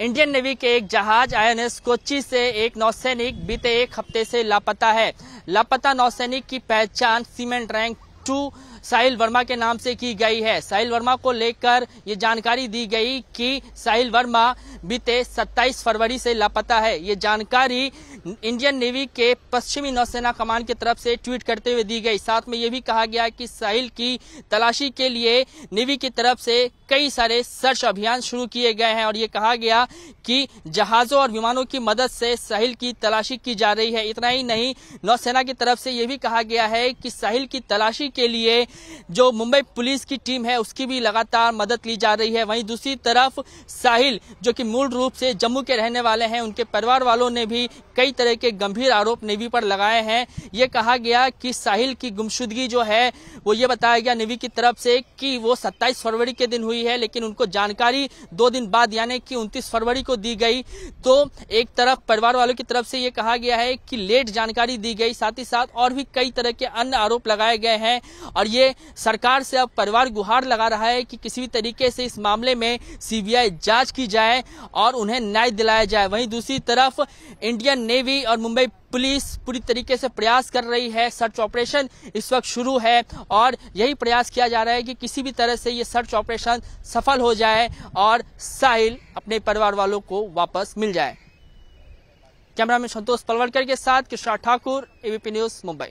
Indian navy के एक जहाज आईएनएस कोची से एक नौसैनिक बीते एक हफ्ते से लापता है लापता नौसैनिक की पहचान seaman rank two Sahil Verma के नाम से की गई है साहिल वर्मा को लेकर ये जानकारी दी गई कि साहिल वर्मा बीते 27 फरवरी से लापता है ये जानकारी इंडियन नेवी के पश्चिमी नौसेना कमान की तरफ से ट्वीट करते हुए दी गई साथ में यह भी कहा गया कि साहिल की तलाशी के लिए नेवी की तरफ से कई सारे सर्च अभियान शुरू किए गए हैं और ये कहा गया कि जहाजों और विमानों की मदद से साहिल की तलाशी की जा रही है इतना ही नहीं नौसेना की तरफ से यह भी कहा गया है कि साहिल की तलाशी के लिए जो मुंबई पुलिस की टीम है उसकी भी लगातार मदद ली जा रही है वहीं दूसरी तरफ साहिल जो कि मूल रूप से जम्मू के रहने वाले हैं उनके परिवार वालों ने भी कई कई तरह के गंभीर आरोप नेवी पर लगाए हैं ये कहा गया कि साहिल की गुमशुदगी जो है वो ये बताया गया नेवी की तरफ से कि वो सत्ताईस फरवरी के दिन हुई है लेकिन उनको जानकारी दो दिन बाद यानी कि उनतीस फरवरी को दी गई तो एक तरफ परिवार वालों की तरफ से ये कहा गया है कि लेट जानकारी दी गई साथ ही साथ और भी कई तरह के अन्य आरोप लगाए गए हैं और ये सरकार से अब परिवार गुहार लगा रहा है कि किसी भी तरीके से इस मामले में सीबीआई जांच की जाए और उन्हें न्याय दिलाया जाए वहीं दूसरी तरफ इंडियन नेवी आईवी और मुंबई पुलिस पूरी तरीके से प्रयास कर रही है सर्च ऑपरेशन इस वक्त शुरू है और यही प्रयास किया जा रहा है कि किसी भी तरह से ये सर्च ऑपरेशन सफल हो जाए और साहिल अपने परिवार वालों को वापस मिल जाए कैमरा में संतोष पलवड़कर के साथ किशोर ठाकुर एबीपी न्यूज मुंबई